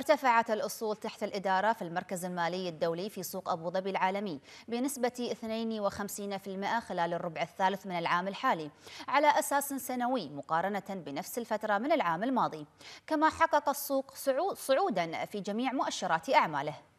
ارتفعت الأصول تحت الإدارة في المركز المالي الدولي في سوق أبو ظبي العالمي بنسبة 52% خلال الربع الثالث من العام الحالي على أساس سنوي مقارنة بنفس الفترة من العام الماضي كما حقق السوق صعودا في جميع مؤشرات أعماله